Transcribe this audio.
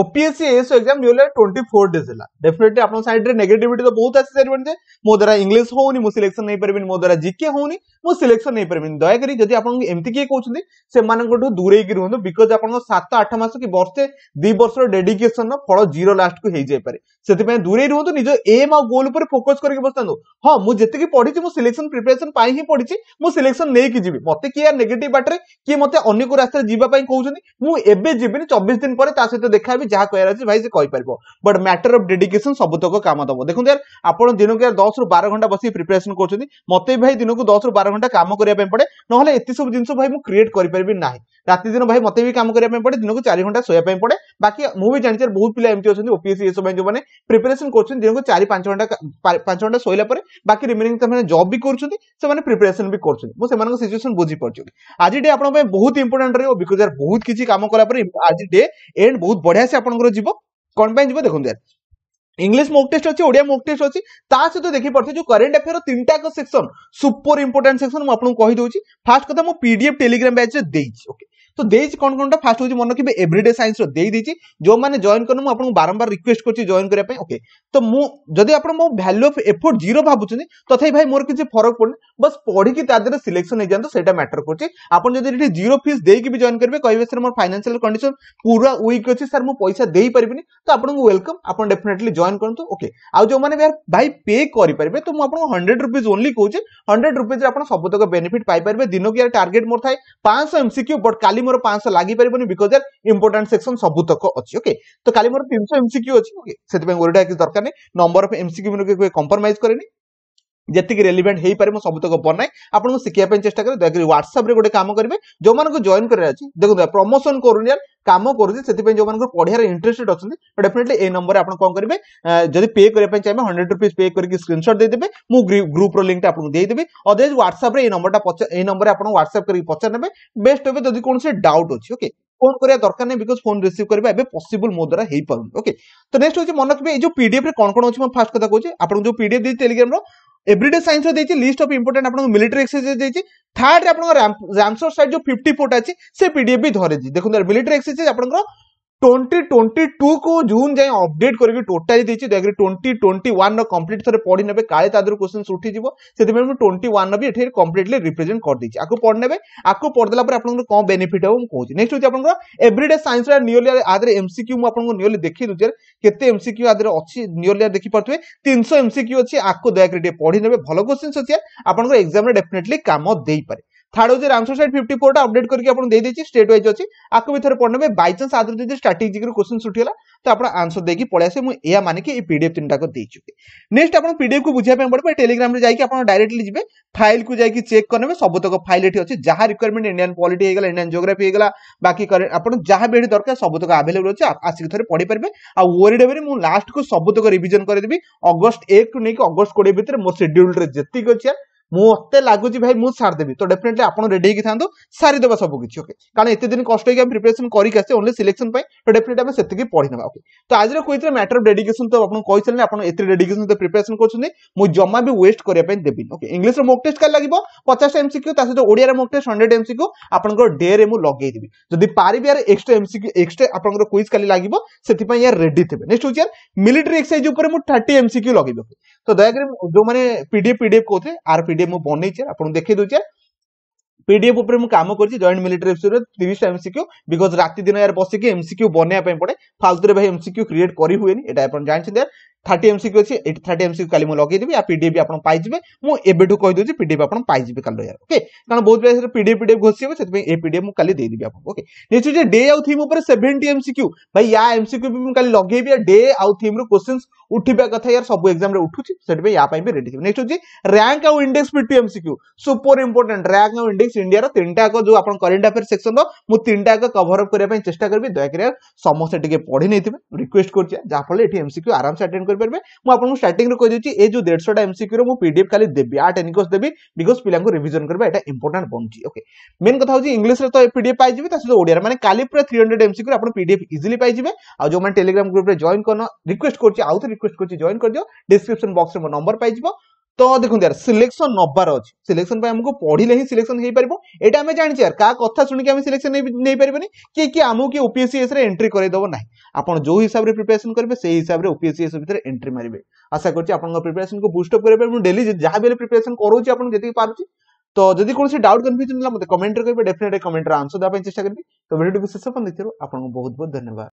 OPSC ASO exam 2024 डिसेला definitely आपन side negativity तो बहुत आसी सर म्हणजे मोदरा इंग्लिश होऊनी मो सिलेक्शन नाही परबिन मोदरा जीके होऊनी ମୁଁ ସିଲେକ୍ସନ ନେଇପାରିବିନି ଦୟାକରି ଯଦି ଆପଣଙ୍କୁ ଏମିତି କିଏ କହୁଛନ୍ତି ସେମାନଙ୍କ ସେମାନଙ୍କଠୁ ଦୂରେଇକି ରୁହନ୍ତୁ ବିକଜ ଆପଣଙ୍କ ସାତ ଆଠ ମାସ କି ବର୍ଷେ ଦି ବର୍ଷର ଡେଡିକେସନର ଫଳ ଜିରୋ ଲାଷ୍ଟକୁ ହେଇଯାଇପାରେ ସେଥିପାଇଁ ଦୂରେଇ ରୁହନ୍ତୁ ନିଜ ଏମ୍ ଆଉ ଗୋଲ ଉପରେ ଫୋକସ୍ କରିକି ବସିଥାନ୍ତୁ ହଁ ମୁଁ ଯେତିକି ପଢିଛି ମୁଁ ସିଲେକ୍ସନ ପ୍ରିପାରେସନ ପାଇଁ ହିଁ ପଢିଛି ମୁଁ ସିଲେକ୍ସନ ନେଇକି ଯିବି ମତେ କିଏ ନେଗେଟିଭ ବାଟରେ କିଏ ମତେ ଅନ୍ୟ କୋଉ ରାସ୍ତାରେ ଯିବା ପାଇଁ କହୁଛନ୍ତି ମୁଁ ଏବେ ଯିବିନି ଚବିଶ ଦିନ ପରେ ତା ସହିତ ଦେଖା ହେବି ଯାହା କହିବାର ଅଛି ଭାଇ ସେ କହିପାରିବ ବଟ୍ ମ୍ୟାଟର ଅଫ୍ ଡେଡିକେସନ ସବୁତକ କାମ ଦେବ ଦେଖନ୍ତୁ ଆପଣ ଦିନକୁ ୟାର ଦଶରୁ ବାର ଘଣ୍ଟା ବସିକି ପ୍ରିପାରେସନ କରୁଛନ୍ତି ମତେ ଭାଇ ଦିନକୁ ଦଶରୁ ବାର ଘଣ୍ଟା କାମ କରିବା ପାଇଁ ପଡ଼େ ନହେଲେ ଏତେ ସବୁ ଜିନିଷ ଭାଇ ମୁଁ କ୍ରିଏଟ୍ କରିପାରିବି ନାହିଁ ରାତି ଦିନ ଭାଇ ମୋତେ ବି କାମ କରିବା ପାଇଁ ପଡ଼େ ଦିନକୁ ଚାରି ଘଣ୍ଟା ଶୋଇବା ପାଇଁ ପଡ଼େ ବାକି ମୁଁ ବି ଜାଣିଛି ବହୁତ ପିଲା ଏମିତି ଅଛନ୍ତି ଓପିଏସ୍ସି ଏସବୁ ପାଇଁ ଯେଉଁମାନେ ପ୍ରିପାରେସନ୍ କରୁଛନ୍ତି ଦିନକୁ ଚାରି ପାଞ୍ଚ ଘଣ୍ଟା ପାଞ୍ଚ ଘଣ୍ଟା ଶୋଇଲା ପରେ ବାକି ରିମେନିଂ ସେମାନେ ଜବ୍ ବି କରୁଛନ୍ତି ସେମାନେ ପ୍ରିପାରେସନ୍ ବି କରୁଛନ୍ତି ମୁଁ ସେମାନଙ୍କ ସିଚୁଏସନ୍ ବୁଝିପାରୁଛି ଆଜି ଡେ ଆପଣଙ୍କ ପାଇଁ ବହୁତ ଇମ୍ପୋର୍ଟାଣ୍ଟ ରହିବ ବିକଜ ବହୁତ କିଛି କାମ କଲା ପରେ ଆଜି ଡେ ଏଣ୍ଡ ବହୁତ ବଢ଼ିଆ ସେ ଆପଣଙ୍କର ଯିବ କ'ଣ ପାଇଁ ଯିବ ଦେଖନ୍ତୁ ୟାର ইংলিশ মোক টেস্ট অছি ওড়িয়া মোক টেস্ট অছি তা সহিত দেখি পড়ছে যে কারেন্ট আফেয়ার তিনটা সেকশন সুপর ইম্পর্টাট সেকশন মু আপনাকে কই দউছি ফার্স্ট কথা মু পিডিএফ টেলিগ্রাম ব্যাচ রে দেইছি तो ଦେଇଛି କ'ଣ କ'ଣଟା ଫାଷ୍ଟ ହେଉଛି ମନେ ରଖିବେ ଏଭ୍ରିଡେ ସାଇନ୍ସର ଦେଇଦେଇଛି ଯେଉଁମାନେ ଜଏନ୍ କରନ୍ତୁ ମୁଁ ଆପଣଙ୍କୁ ବାରମ୍ବାର ରିକ୍ୱେଷ୍ଟ କରୁଛି ଜଏନ୍ କରିବା ପାଇଁ ଓକେ ତ ମୁଁ ଯଦି ଆପଣ ମୋ ଭ୍ୟାଲ୍ୟୁ ଅଫ୍ ଏଫୋର୍ଟ ଜିରୋ ଭାବୁଛନ୍ତି ତଥାପି ଭାଇ ମୋର କିଛି ଫରକ ପଡ଼ୁନି ବସ୍ ପଢ଼ିକି ତା ଦେହରେ ସିଲେକ୍ସନ ହେଇଯାଆନ୍ତୁ ସେଇଟା ମ୍ୟାଟର କରୁଛି ଆପଣ ଯଦି ଏଠି ଜିରୋ ଫିସ୍ ଦେଇକି ବି ଜଏନ୍ କରିବେ କହିବେ ସାର୍ ମୋର ଫାଇନାନ୍ସିଆଲ କଣ୍ଡିସନ ପୁରା ୱିକ୍ ଅଛି ସାର୍ ମୁଁ ପଇସା ଦେଇପାରିବିନି ତ ଆପଣଙ୍କୁ ୱେଲକମ୍ ଆପଣ ଡେଫିନେଟଲି ଜଏନ୍ କରନ୍ତୁ ଓକେ ଆଉ ଯେଉଁମାନେ ବି ଭାଇ ପେ କରିପାରିବେ ତ ମୁଁ ଆପଣଙ୍କୁ ହଣ୍ଡ୍ରେଡ୍ ରୁପିଜ୍ ଓନ୍ଲି କହୁଛି ହଣ୍ଡ୍ରେଡ୍ ରୁପିଜ୍ରେ ଆପଣ ସବୁତକ ବେନିଫିଟ୍ ପାଇପାରିବେ ଦିନକୁ ୟାର ଟାର୍ଗେଟ୍ ମୋର ଥାଏ ପାଞ୍ଚଶହ ଏମ୍ସିକ୍ୟୁ ବଟ୍ କାଲି କାଲି ମୋର ପାଞ୍ଚଶହ ଲାଗିପାରିବନି ବିକଜ ଇମ୍ପୋର୍ଟାଣ୍ଟ ସେକ୍ସନ ସବୁତକ ଅଛି ଓକେ ତ କାଲି ମୋର ତିନିଶହ ଏମସିକ୍ୟୁ ଅଛି ଓକେ ସେଥିପାଇଁ ଗୋରେଟା କିଛି ଦରକାର ନାହିଁ ନମ୍ବର ଅଫ୍ ଏମସିକ୍ୟୁ ମୁଁ କେବେ କମ୍ପ୍ରମାଇଜ କରେନି ଯେତିକି ରେଲିଭେଣ୍ଟ ହେଇପାରିବ ସବୁତକ ବନାଏ ଆପଣଙ୍କୁ ଶିଖିବା ପାଇଁ ଚେଷ୍ଟା କରିବେ ଦୟାକରି ହ୍ୱାଟ୍ସଆପ୍ରେ ଗୋଟେ କାମ କରିବେ ଯେଉଁମାନଙ୍କୁ ଜଏନ୍ କରିବାର ଅଛି ଦେଖନ୍ତୁ ପ୍ରମୋସନ କରୁନି কাম করুছি সেপাই যে পড়ার ইন্টারেস্টেড অনেক ডেফিনেটলি এই নম্বরে আপনার কম করবে যদি পে করা চাইবে হন্ড্রেড রুপিজ পে করি স্ক্রিনশট দিয়ে মু গ্রুপ লিঙ্কটা আপনার দিয়ে দেবে অদরওয়াইজ হোয়াটসঅ্যাপ এই নম্বরটা এই নম্বরে আপনার হোয়াটসঅ্যাপ করি পচার নেবে বেস্ট হবে যদি কোণী ডাউট অছি ওকে ফোন করা দরকার নেই বিকজ ফোন রিসিভ করা এবার পসিবল মো দ্বারা হয়ে পারুন ওকে তো নেক্সট হচ্ছে মনে রাখবে এই যে পিডিএফ রে কোন কোন অছি ফার্স্ট কথা কইছি আপনার যে পিডিএফ দিছি Telegram everyday science list of important आप मिलिट्री एक्सरसाइज थार्ड आप रामसर साइड जो फिफ्टी फोर्ट अच्छी से पीडीएफ भी धरी देखते मिलिट्री एक्सरसाइज आप টোয়েন্টি টোয়েন্টি টু কু জুন যাই অপডেট করি টোটালি দিয়েছি দয়াকরি টোয়েন্টি টোয়েন্টি ওয়ান কমপ্লিট থাকে পড়ি নেবে কালে তা দেহ কোশ্চেন উঠিযোগ সেপাই মু টোয়েন্টি ওয়ান বি এটি কমপ্লিটলি রিপ্রেজেন্ট করেদেছি আকু পড়ি নেবে আকু পড়িদেলা পরে আপনার কম বেনিফিট হব কুচি নেক্সট হচ্ছে আপনার এভ্রিডে সাইন্স নিয়রলি আধারে এমসিকিউ মু আপনার নিয়রলি দেখি দেছি কেতে এমসিকিউ আধারে অছি নিয়রলি দেখি পারুবে তিনশো এমসিকিউ অছি আকু দয়াকরি টিকে পড়ি নেবে ভালো কোশ্চেন অছি আপনার এক্সামে ডেফিনেটলি কাম দেইপারে थार्ड हूँ रामसर सैड फिफ्टी फोर टा अपडेट करके आपको देदी स्टेट वाइज अच्छी आपको भी थे पढ़ ने बैचान्स आदर जब स्ट्राटेजिक क्वेश्चन सुटीगला तो आप आंसर देकर पलि आसे मुझे मानिकी पीडीएफ तीन टाक दे नेक्स्ट आप पीडीएफ को बुझाई पड़े टेलीग्राम जाकि आप डायरेक्टली जी फाइल को जाकि चेक करने सबतक फाइल ये अच्छे जहाँ रिक्वयरमेंट इंडियान पॉलिटी होगा इंडियान जोग्राफी होगा बाकी आप जहाँ भी दरकार सबतक आभेलेबल अच्छे आसिक थे पढ़ी पारे आरिड हेबे मुझ लास्ट को सबतक रिजन करदेवी अगस्ट एक टू नहीं अगस्ट कोड़े भितर मोर सेड्यूल जितक अच्छे মতো লাগুছি ভাই মু সারিদেবি তো ডেফিনেটলি আপনার রেডি হয়ে থাকে সারিদেবা সব কিছু ওকে কারণ এত দিন কষ্ট হয়ে আমি প্রিপারেসন করি আসছে ওনলি সিলেকশন পাই তো ডেফিনেটলি আমি সেতিকি পড়ি নেবা ওকে তো আজ কুইজরে ম্যাটর অফ ডেডিকেশন তো আপনার কইছিলেন আপনার এত ডেডিকেশন তো প্রিপারেসন করছেন মু জমা বি ওয়েস্ট করিয়া পাই দেবি ওকে ইংলিশ র মোক টেস্ট কাল লাগিব 50 টা এমসিকিউ তা সহিত ওড়িয়া রে মোক টেস্ট 100 এমসিকিউ আপনার ডে রে মু লগাই দেবি যদি পারিবি আর এক্সট্রা এমসিকিউ এক্সট্রা আপনার কুইজ কালি লাগিব সেতিপাই ইয়ার রেডি থাকবে নেক্সট হচ্ছে মিলিটারি এক্সারসাইজ উপরে মু 30 এমসিকিউ লগাইবি তো দয়া করে যে পিডিএফ পিডিএফ কোথে আর পিডিএফ পিডিএফ মু বনাইছে আপনার দেখাই দেছে পিডিএফ উপরে মু কাম করছি জয়েন্ট মিলিটারি এফসিউরে তিরিশটা এমসিকিউ বিকজ রাতে দিন ইয়ার বসিকি এমসিকিউ বনাইয়া পাই পড়ে ফালতুরে ভাই এমসিকিউ ক্রিয়েট করি হুয়েনি এটা আপনার জানিছেন ইয়ার থার্টি এমসিকিউ আছে এইটি থার্টি এমসিকিউ কালি মু লগাই দেবি আর পিডিএফ আপনার পাইবে মু এবেঠু কই দেউছি পিডিএফ আপনার পাইবে কালি ইয়ার ওকে কারণ বহুত প্লেসরে পিডিএফ পিডিএফ ঘোষিবে সেতপই এই পিডিএফ মু কালি দেই দিবি আপনাকে ওকে নেক্সট যে ডে আউ থিম উপরে 70 এমসিকিউ ভাই ইয়া এমসিকিউ বি মু কালি লগাইবি আর ডে আউ থিম রু কোশ্চেন্স उठा कथ यार सब एक्जाम उठू से भी रेडी नेक्स्ट हूँ रैंक आउ index PT MCQ super important rank आउ इंडेक्स इंडिया तीन टाक जो आप करेन्ट अफेयर सेक्शन मुझे टाक कवरअप करने चेस्ट करी दयाकोर समस्त टे पढ़ी नहीं थे रिक्वेस्ट कराफल एमसीक्यू आराम से अटेंड करेंगे मुझे स्टार्ट कही ये जो देशटा एमसीक्यू रो पीडीएफ खाली देवी आठ एनिकोस देवी बिकज पिला रिजन करवा इंपोर्टाट बनुच्छी ओके मेन कथ हूँ इंग्लीश तो पीडीएफ पाई सहित ओडिया मैंने काली पूरा थ्री हंड्रेड एमसीक्यू आप पीडीएफ इजिली पाइबे आज जो मैंने टेलीग्राम ग्रुप जॉन कर रिक्वेस्ट कर রিকোয়েস্ট করছি জয়েন করদিও ডিসক্রিপশন বক্সরে মো নম্বর পাইଯିବ তো দেখুন ইয়ার সিলেকশন নবার অছি সিলেকশন পাই আমাকে পড়িলে হি সিলেকশন হই পারিবো এটা আমি জানিছি ইয়ার কা কথা শুনিকি আমি সিলেকশন নেই পারিবনি কি কি আমু কি ওপিএসসিএস রে এন্ট্রি করে দেব না আপন যে হিসাব রে প্রিপারেশন করবে সেই হিসাব রে ওপিএসসিএস ভিতরে এন্ট্রি মারিবে আশা করছি আপনার প্রিপারেশন কো বুস্ট আপ করে পারিবে ডেলি যাহা বেলে প্রিপারেশন করুছি আপন যেতে পারুছি তো যদি কোনসি ডাউট কনফিউজন হলা মতে কমেন্ট রে কইবে ডেফিনেটলি কমেন্ট রে আনসার দাবা চেষ্টা করবি তো ভিডিওটি শেষ পর্যন্ত দেখিবাରୁ ଆପଣଙ୍କୁ ବହୁତ ବହୁତ ଧନ୍ୟବାଦ